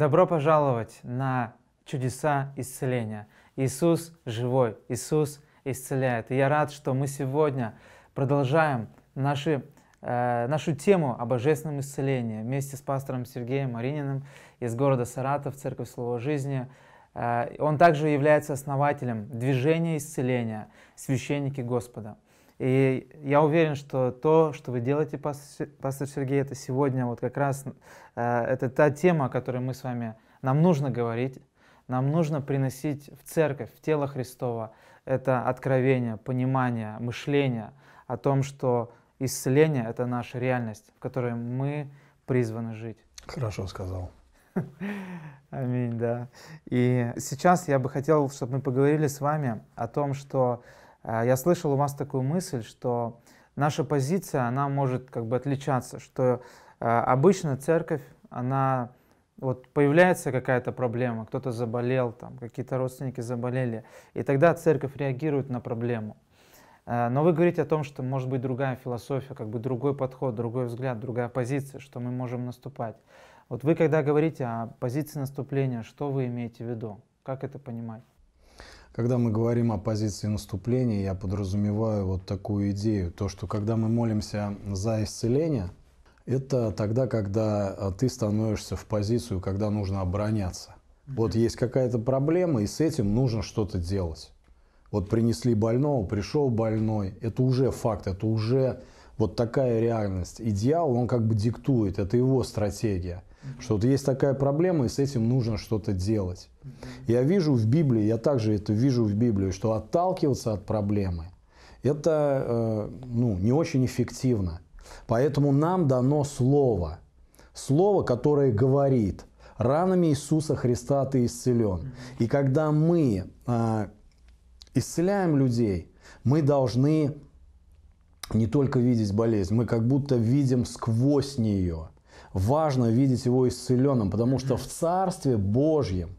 Добро пожаловать на чудеса исцеления. Иисус живой, Иисус исцеляет. И я рад, что мы сегодня продолжаем наши, э, нашу тему о божественном исцелении вместе с пастором Сергеем Марининым из города Саратов, Церковь Слова Жизни. Э, он также является основателем движения исцеления «Священники Господа». И я уверен, что то, что вы делаете, пастор Сергей, это сегодня вот как раз э, это та тема, о которой мы с вами, нам нужно говорить, нам нужно приносить в церковь, в тело Христова это откровение, понимание, мышление о том, что исцеление — это наша реальность, в которой мы призваны жить. Хорошо сказал. Аминь, да. И сейчас я бы хотел, чтобы мы поговорили с вами о том, что а, я слышал у вас такую мысль, что наша позиция, она может как бы отличаться, что а, обычно церковь, она вот появляется какая-то проблема, кто-то заболел, там, какие-то родственники заболели, и тогда церковь реагирует на проблему. А, но вы говорите о том, что может быть другая философия, как бы другой подход, другой взгляд, другая позиция, что мы можем наступать. Вот вы когда говорите о позиции наступления, что вы имеете в виду? Как это понимать? Когда мы говорим о позиции наступления, я подразумеваю вот такую идею, то, что когда мы молимся за исцеление, это тогда, когда э, ты становишься в позицию, когда нужно обороняться. Вот есть какая-то проблема, и с этим нужно что-то делать. Вот принесли больного, пришел больной. Это уже факт, это уже вот такая реальность. И дьявол, он как бы диктует, это его стратегия. Что вот есть такая проблема, и с этим нужно что-то делать. Я вижу в Библии, я также это вижу в Библии, что отталкиваться от проблемы – это э, ну, не очень эффективно. Поэтому нам дано слово. Слово, которое говорит, ранами Иисуса Христа ты исцелен. И когда мы а, исцеляем людей, мы должны не только видеть болезнь, мы как будто видим сквозь нее – важно видеть его исцеленным, потому что в Царстве Божьем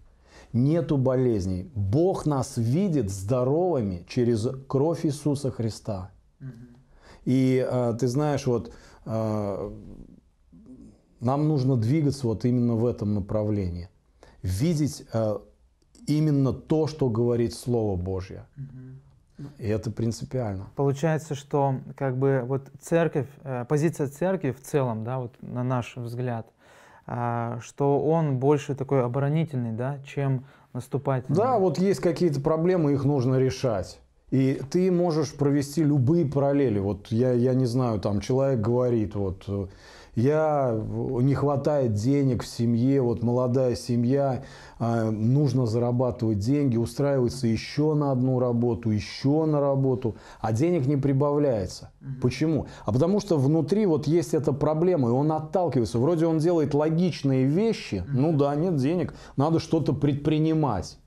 нету болезней. Бог нас видит здоровыми через кровь Иисуса Христа. И э, ты знаешь, вот э, нам нужно двигаться вот именно в этом направлении. Видеть э, именно то, что говорит Слово Божье. Угу. И это принципиально. Получается, что как бы вот церковь, э, позиция церкви в целом, да, вот на наш взгляд, э, что он больше такой оборонительный, да, чем наступательный. Да, вот есть какие-то проблемы, их нужно решать. И ты можешь провести любые параллели. Вот я, я не знаю, там человек говорит, вот э, я, э, не хватает денег в семье, вот молодая семья, а, нужно зарабатывать деньги, устраиваться еще на одну работу, еще на работу, а денег не прибавляется. Почему? А потому что внутри вот есть эта проблема, и он отталкивается. Вроде он делает логичные вещи, ну да, нет денег, надо что-то предпринимать.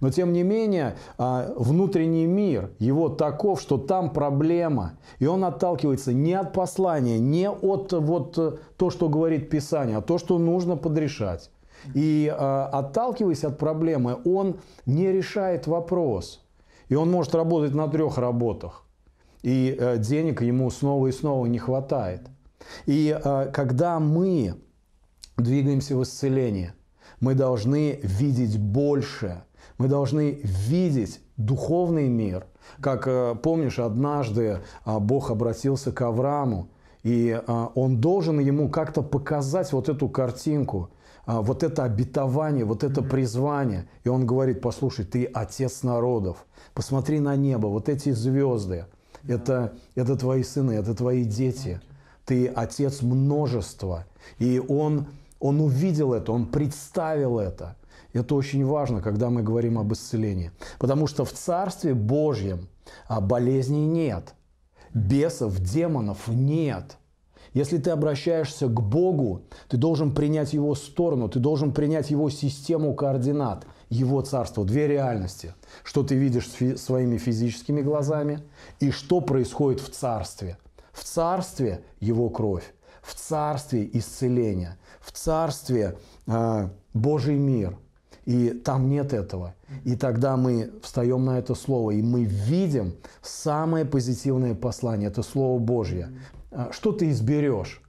Но тем не менее, а, внутренний мир, его таков, что там проблема. И он отталкивается не от послания, не от э, вот, э, то, что говорит Писание, а то, что нужно подрешать. И а, отталкиваясь от проблемы, он не решает вопрос. И он может работать на трех работах. И э, денег ему снова и снова не хватает. И когда мы двигаемся в исцеление, мы должны видеть больше – мы должны видеть духовный мир. Как э, помнишь, однажды а, Бог обратился к Аврааму, и а, он должен ему как-то показать вот эту картинку, а, вот это обетование, вот это призвание. И он говорит, послушай, ты отец народов, посмотри на небо, вот эти звезды, это, это твои сыны, это твои дети, ты отец множества. И он, он увидел это, он представил это – это очень важно, когда мы говорим об исцелении. Потому что в Царстве Божьем а, болезней нет, бесов, демонов нет – если ты обращаешься к Богу, ты должен принять Его сторону, ты должен принять Его систему координат, Его царство, две реальности. Что ты видишь фи- своими физическими глазами и что происходит в царстве. В царстве Его кровь, в царстве исцеление, в царстве э, Божий мир – и там нет этого. И тогда мы встаем на это слово, и мы видим самое позитивное послание. Это Слово Божье. А что ты изберешь?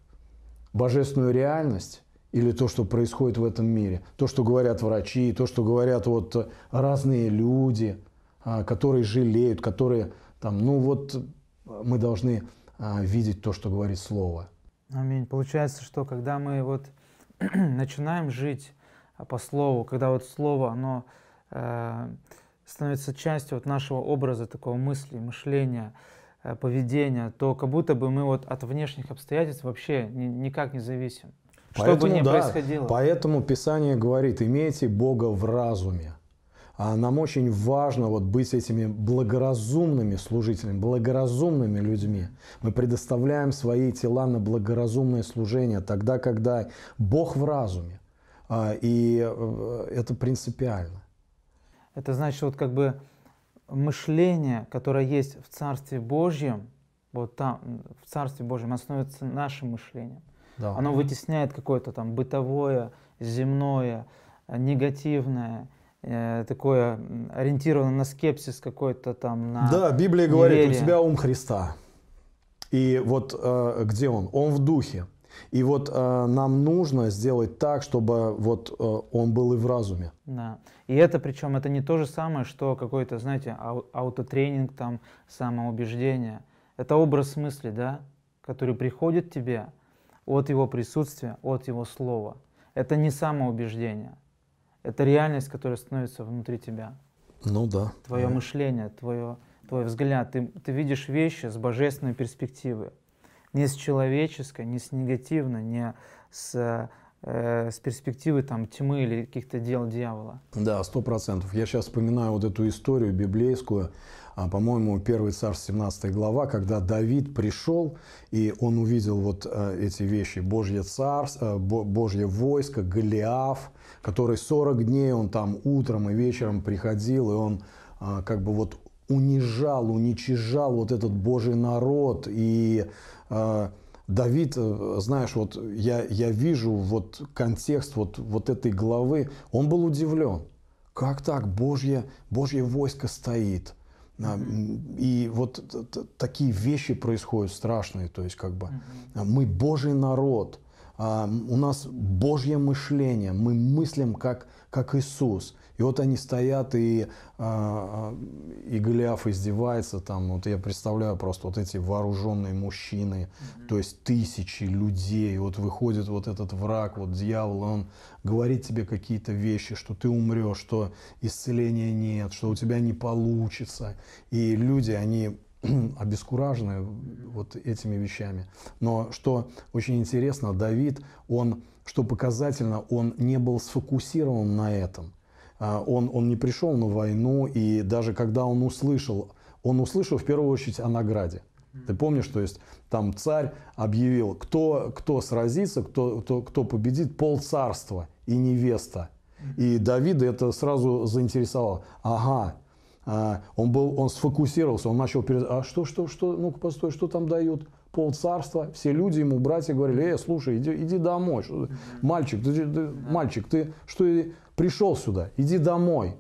Божественную реальность или то, что происходит в этом мире? То, что говорят врачи, то, что говорят вот разные люди, а, которые жалеют, которые там, ну вот мы должны а, видеть то, что говорит Слово. Аминь. Получается, что когда мы вот начинаем жить а, по слову, когда вот слово, оно э, становится частью вот нашего образа, такого мысли, мышления, э, поведения, то как будто бы мы вот от внешних обстоятельств вообще ни, никак не зависим. Поэтому, что бы ни да, происходило. Поэтому Писание говорит, имейте Бога в разуме. А нам очень важно вот быть этими благоразумными служителями, благоразумными людьми. Мы предоставляем свои тела на благоразумное служение, тогда, когда Бог в разуме. А, и э, это принципиально. Это значит, вот как бы мышление, которое есть в Царстве Божьем, вот там, в Царстве Божьем, становится нашим мышлением. Да. Оно вытесняет какое-то там бытовое, земное, негативное, э, такое ориентировано на скепсис какой-то там. На да, Библия неверие. говорит, у тебя ум Христа. И вот э, где он? Он в духе. И вот э, нам нужно сделать так, чтобы вот э, он был и в разуме. Да. И это причем это не то же самое, что какой-то, знаете, ау- аутотренинг, там, самоубеждение. Это образ мысли, да, который приходит тебе от его присутствия, от его слова. Это не самоубеждение. Это реальность, которая становится внутри тебя. Ну да. Твое да. мышление, твое, твой взгляд. Ты, ты видишь вещи с божественной перспективы не с человеческой, не с негативной, не с э, с перспективы там тьмы или каких-то дел дьявола. Да, сто процентов. Я сейчас вспоминаю вот эту историю библейскую, а, по-моему, 1 царь 17 глава, когда Давид пришел, и он увидел вот э, эти вещи, Божье царство, э, Божье войско, Голиаф, который 40 дней, он там утром и вечером приходил, и он а, как бы вот унижал, уничижал вот этот Божий народ, и а, Давид, э, знаешь, вот я, я вижу вот контекст вот, вот этой главы, он был удивлен. Как так? Божье, Божье войско стоит. А, и вот такие вещи происходят страшные. То есть, как бы, а, мы Божий народ, у нас Божье мышление, мы мыслим как, как Иисус. И вот они стоят, и, а, и Голиаф издевается, там, вот я представляю просто вот эти вооруженные мужчины, mm то есть тысячи людей, вот выходит вот этот враг, вот дьявол, он говорит тебе какие-то вещи, что ты умрешь, что исцеления нет, что у тебя не получится. И люди, они обескуражены вот этими вещами. Но что очень интересно, Давид, он, что показательно, он не был сфокусирован на этом. А, он, он не пришел на войну, и даже когда он услышал, он услышал в первую очередь о награде. Ты помнишь, то есть там царь объявил, кто, кто сразится, кто, кто, кто победит, пол царства и невеста. И Давида это сразу заинтересовало. Ага, а, он, был, он сфокусировался, он начал перед... А что, что, что, ну-ка, постой, что там дают? полцарства, все люди ему, братья, говорили, «Эй, слушай, иди, иди домой, что мальчик, ты, ты, мальчик, ты что пришел сюда, иди домой».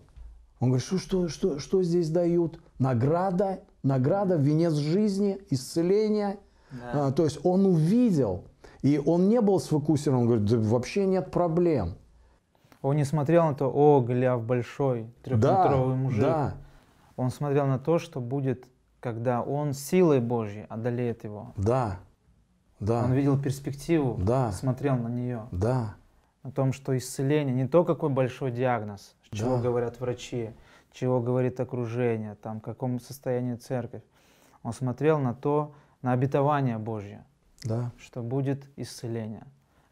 Он говорит, что, что, что, что здесь дают? Награда, награда, венец жизни, исцеление. Да. А, то есть он увидел, и он не был сфокусирован, он говорит, да вообще нет проблем. Он не смотрел на то, о, гляв большой, трехметровый да, мужик. Да. Он смотрел на то, что будет когда он силой Божьей одолеет его. Да, да. Он видел перспективу, да. смотрел на нее. Да. О том, что исцеление не то, какой большой диагноз, чего да. говорят врачи, чего говорит окружение, там, в каком состоянии церковь. Он смотрел на то, на обетование Божье, да. что будет исцеление,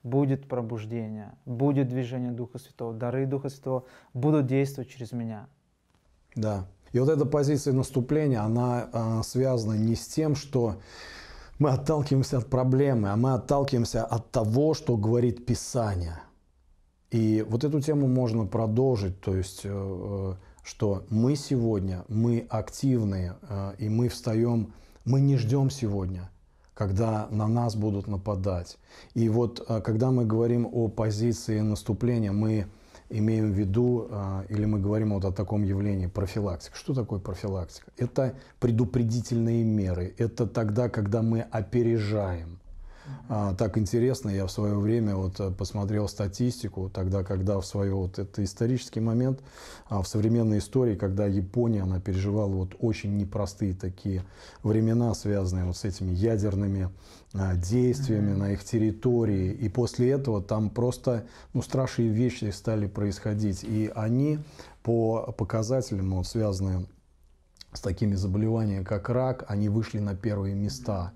будет пробуждение, будет движение Духа Святого, дары Духа Святого будут действовать через меня. Да. И вот эта позиция наступления, она а, связана не с тем, что мы отталкиваемся от проблемы, а мы отталкиваемся от того, что говорит Писание. И вот эту тему можно продолжить, то есть, э, э, что мы сегодня, мы активные, э, и мы встаем, мы не ждем сегодня, когда на нас будут нападать. И вот, когда мы говорим о позиции наступления, мы имеем в виду, а, или мы говорим вот о таком явлении, профилактика. Что такое профилактика? Это предупредительные меры. Это тогда, когда мы опережаем. А, так интересно, я в свое время вот э, посмотрел статистику, тогда, когда в свое, вот это исторический момент, а, в современной истории, когда Япония, она переживала вот очень непростые такие времена, связанные вот с этими ядерными а, действиями mm-hmm. на их территории. И после этого там просто ну, страшные вещи стали происходить. И они по показателям, вот, связанные с такими заболеваниями, как рак, они вышли на первые места.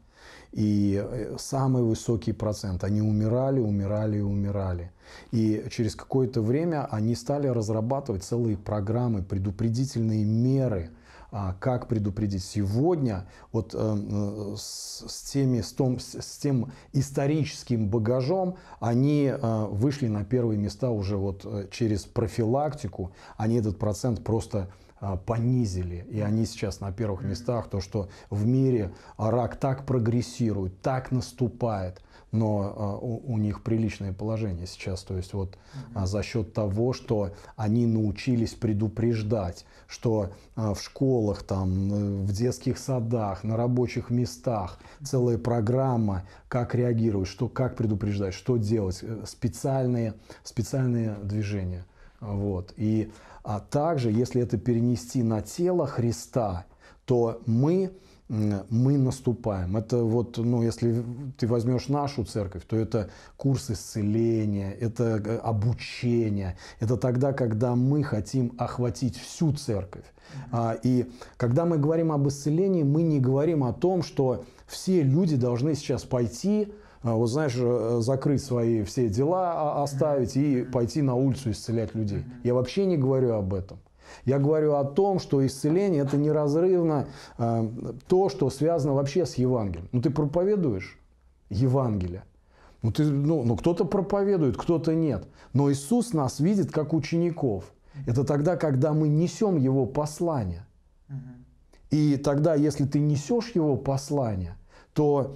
И э, самый высокий процент. Они умирали, умирали и умирали. И через какое-то время они стали разрабатывать целые программы, предупредительные меры – а как предупредить сегодня вот э, с, теми, с, том, с, тем историческим багажом, они э, вышли на первые места уже вот э, через профилактику, они этот процент просто а, понизили. И они сейчас на первых местах. То, что в мире рак так прогрессирует, так наступает. Но а, у, у них приличное положение сейчас. То есть вот а, за счет того, что они научились предупреждать, что в школах, там, э, в детских садах, на рабочих местах целая программа, как реагировать, что, как предупреждать, что делать, э, специальные, специальные движения. Вот. И а также, если это перенести на тело Христа, то мы мы наступаем. Это вот, ну, если ты возьмешь нашу церковь, то это курс исцеления, это э, обучение, это тогда, когда мы хотим охватить всю церковь. Mm-hmm. И когда мы говорим об исцелении, мы не говорим о том, что все люди должны сейчас пойти, а вот знаешь, э, закрыть свои все дела, а, оставить и пойти на улицу исцелять людей. Я вообще не говорю об этом. Я говорю о том, что исцеление это неразрывно э, то, что связано вообще с Евангелием. Ну ты проповедуешь Евангелие. Ну, ты, ну, ну кто-то проповедует, кто-то нет. Но Иисус нас видит как учеников. Это тогда, когда мы несем Его послание. И тогда, если ты несешь Его послание, то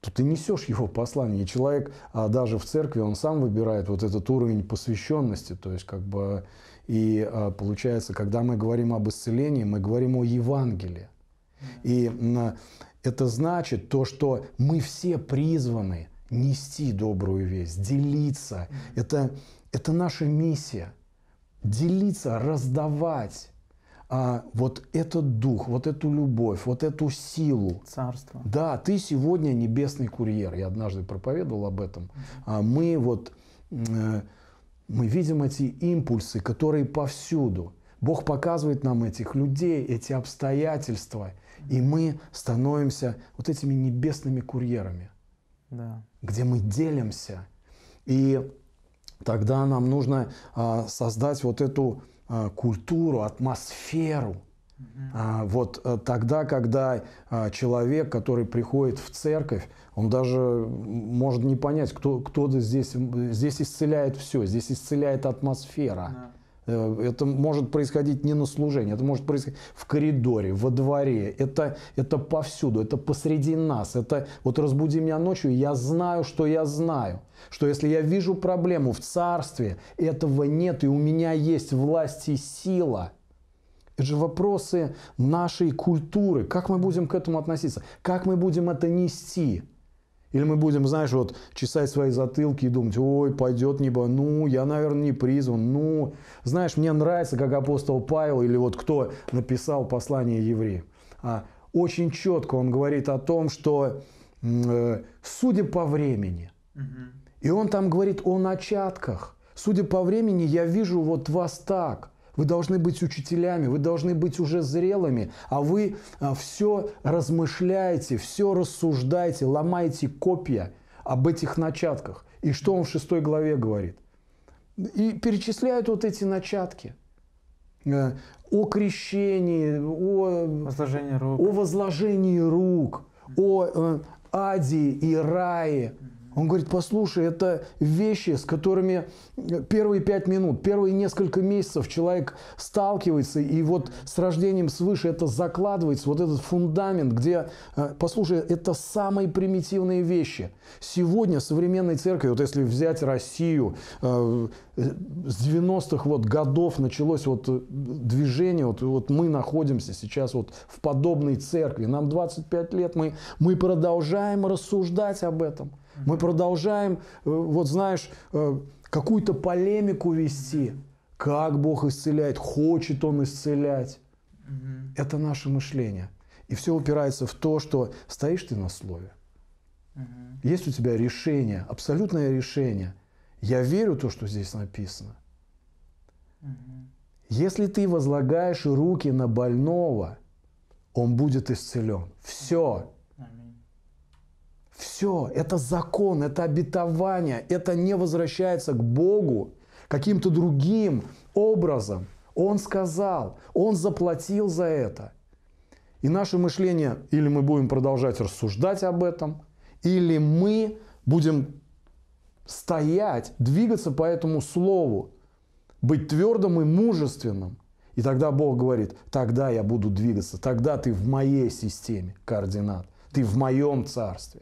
то ты несешь его послание. И человек, а даже в церкви, он сам выбирает вот этот уровень посвященности. То есть, как бы, и а, получается, когда мы говорим об исцелении, мы говорим о Евангелии. И это значит то, что мы все призваны нести добрую весть, делиться. Это, это наша миссия. Делиться, раздавать а вот этот дух, вот эту любовь, вот эту силу. Царство. Да, ты сегодня небесный курьер. Я однажды проповедовал об этом. А мы вот э, мы видим эти импульсы, которые повсюду. Бог показывает нам этих людей, эти обстоятельства, и мы становимся вот этими небесными курьерами, да. где мы делимся. И тогда нам нужно а, создать вот эту а, культуру, атмосферу. А, вот э, тогда, когда а, человек, который приходит в церковь, он даже может не понять, кто, кто здесь, здесь исцеляет все, здесь исцеляет атмосфера. Да. Э, это может происходить не на служении, это может происходить в коридоре, во дворе, это, это повсюду, это посреди нас. Это вот разбуди меня ночью, я знаю, что я знаю, что если я вижу проблему в царстве, этого нет, и у меня есть власть и сила. Это же вопросы нашей культуры, как мы будем к этому относиться, как мы будем это нести. Или мы будем, знаешь, вот чесать свои затылки и думать, ой, пойдет небо, ну, я, наверное, не призван, ну. Знаешь, мне нравится, как апостол Павел или вот кто написал послание евреям. А, очень четко он говорит о том, что э, судя по времени, и он там говорит о начатках, судя по времени, я вижу вот вас так. Вы должны быть учителями, вы должны быть уже зрелыми, а вы а, все размышляете, все рассуждаете, ломаете копья об этих начатках. И что он в шестой главе говорит? И перечисляют вот эти начатки э, о крещении, о возложении рук, о, возложении рук, о э, аде и рае. Он говорит, послушай, это вещи, с которыми первые пять минут, первые несколько месяцев человек сталкивается, и вот с рождением свыше это закладывается, вот этот фундамент, где, э, послушай, это самые примитивные вещи. Сегодня современной церкви, вот если взять Россию, э, с 90-х вот годов началось вот э, движение, вот, вот мы находимся сейчас вот в подобной церкви, нам 25 лет, мы, мы продолжаем рассуждать об этом – мы продолжаем, э, вот знаешь, э, какую-то полемику вести. Как Бог исцеляет, хочет Он исцелять. Угу. Это наше мышление. И все упирается в то, что стоишь ты на слове. Угу. Есть у тебя решение, абсолютное решение. Я верю то, что здесь написано. Угу. Если ты возлагаешь руки на больного, он будет исцелен. Все. Все, это закон, это обетование, это не возвращается к Богу каким-то другим образом. Он сказал, он заплатил за это. И наше мышление, или мы будем продолжать рассуждать об этом, или мы будем стоять, двигаться по этому слову, быть твердым и мужественным. И тогда Бог говорит, тогда я буду двигаться, тогда ты в моей системе координат, ты в моем царстве.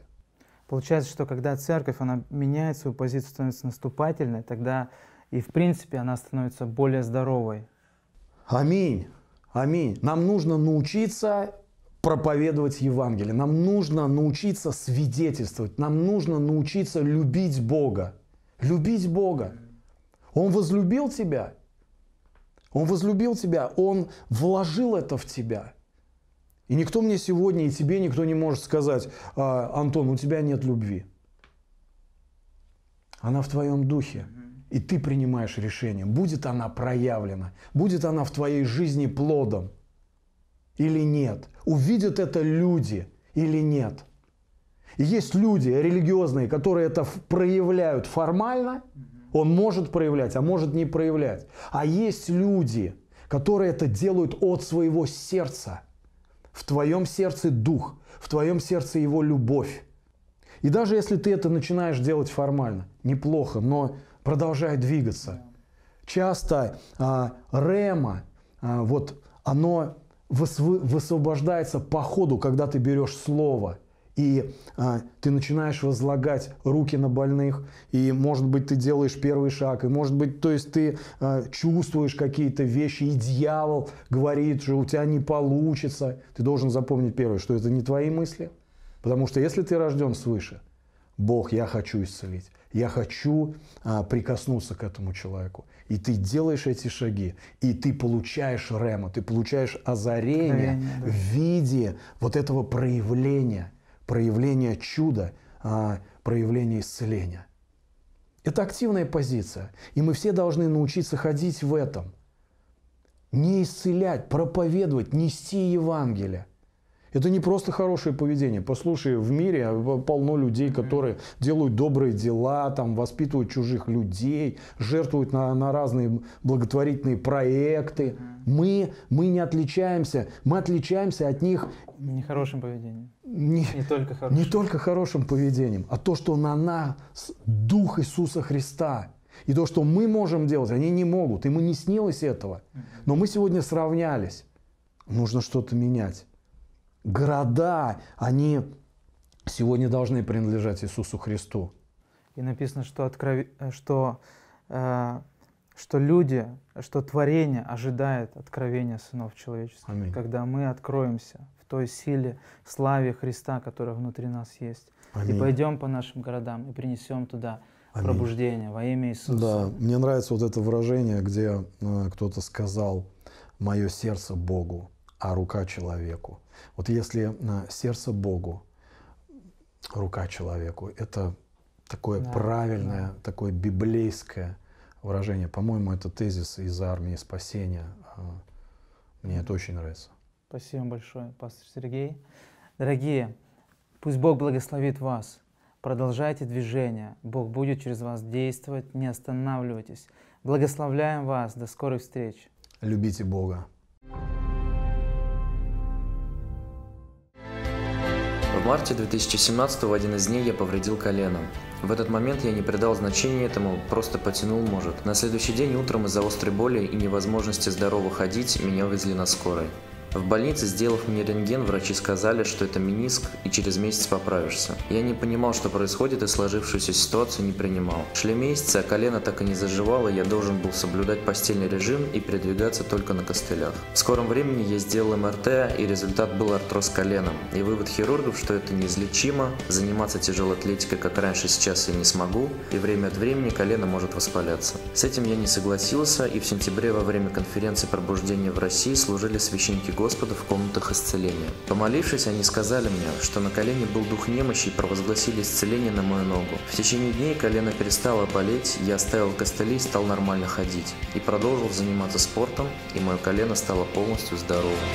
Получается, что когда церковь, она меняет свою позицию, становится наступательной, тогда и в принципе она становится более здоровой. Аминь. Аминь. Нам нужно научиться проповедовать Евангелие. Нам нужно научиться свидетельствовать. Нам нужно научиться любить Бога. Любить Бога. Он возлюбил тебя. Он возлюбил тебя. Он вложил это в тебя. И никто мне сегодня, и тебе никто не может сказать, «А, Антон, у тебя нет любви. Она в твоем духе. И ты принимаешь решение, будет она проявлена, будет она в твоей жизни плодом или нет. Увидят это люди или нет. И есть люди религиозные, которые это проявляют формально, он может проявлять, а может не проявлять. А есть люди, которые это делают от своего сердца – в твоем сердце дух, в твоем сердце его любовь. И даже если ты это начинаешь делать формально, неплохо, но продолжай двигаться. Часто а, рема, а, вот оно высвобождается по ходу, когда ты берешь слово – и а, ты начинаешь возлагать руки на больных, и, может быть, ты делаешь первый шаг, и, может быть, то есть ты а, чувствуешь какие-то вещи, и дьявол говорит, что у тебя не получится. Ты должен запомнить первое, что это не твои мысли, потому что если ты рожден свыше, Бог, я хочу исцелить, я хочу а, прикоснуться к этому человеку. И ты делаешь эти шаги, и ты получаешь рема, ты получаешь озарение да. в виде вот этого проявления – проявление чуда, а, проявление исцеления. Это активная позиция, и мы все должны научиться ходить в этом. Не исцелять, проповедовать, нести Евангелие. Это не просто хорошее поведение. Послушай, в мире а, полно людей, которые делают добрые дела, там, воспитывают чужих людей, жертвуют на, на разные благотворительные проекты. Мы, мы не отличаемся. Мы отличаемся от них... Нехорошим поведением. Не, не, только хорошим. не только хорошим поведением, а то, что на нас Дух Иисуса Христа. И то, что мы можем делать, они не могут. Ему не снилось этого. Но мы сегодня сравнялись. Нужно что-то менять города, они сегодня должны принадлежать Иисусу Христу. И написано, что, откров... что, э, что люди, что творение ожидает откровения сынов человеческих, Аминь. когда мы откроемся в той силе, славе Христа, которая внутри нас есть. Аминь. И пойдем по нашим городам и принесем туда Аминь. пробуждение во имя Иисуса. Да, мне нравится вот это выражение, где э, кто-то сказал «мое сердце Богу» а рука человеку. Вот если а, сердце Богу, рука человеку, это такое да, правильное, да. такое библейское выражение. По-моему, это тезис из армии спасения. А, мне это очень нравится. Спасибо большое, пастор Сергей. Дорогие, пусть Бог благословит вас. Продолжайте движение. Бог будет через вас действовать. Не останавливайтесь. Благословляем вас. До скорых встреч. Любите Бога. thank you В марте 2017 в один из дней я повредил колено. В этот момент я не придал значения этому, просто потянул, может. На следующий день утром из-за острой боли и невозможности здорово ходить меня увезли на скорой. В больнице, сделав мне рентген, врачи сказали, что это миниск и через месяц поправишься. Я не понимал, что происходит и сложившуюся ситуацию не принимал. Шли месяцы, а колено так и не заживало, я должен был соблюдать постельный режим и передвигаться только на костылях. В скором времени я сделал МРТ, и результат был артроз коленом. И вывод хирургов, что это неизлечимо, заниматься тяжелой атлетикой, как раньше, сейчас я не смогу, и время от времени колено может воспаляться. С этим я не согласился, и в сентябре во время конференции пробуждения в России служили священники Господа в комнатах исцеления. Помолившись, они сказали мне, что на колене был дух немощи и провозгласили исцеление на мою ногу. В течение дней колено перестало болеть, я оставил костыли и стал нормально ходить. И продолжил заниматься спортом, и мое колено стало полностью здоровым.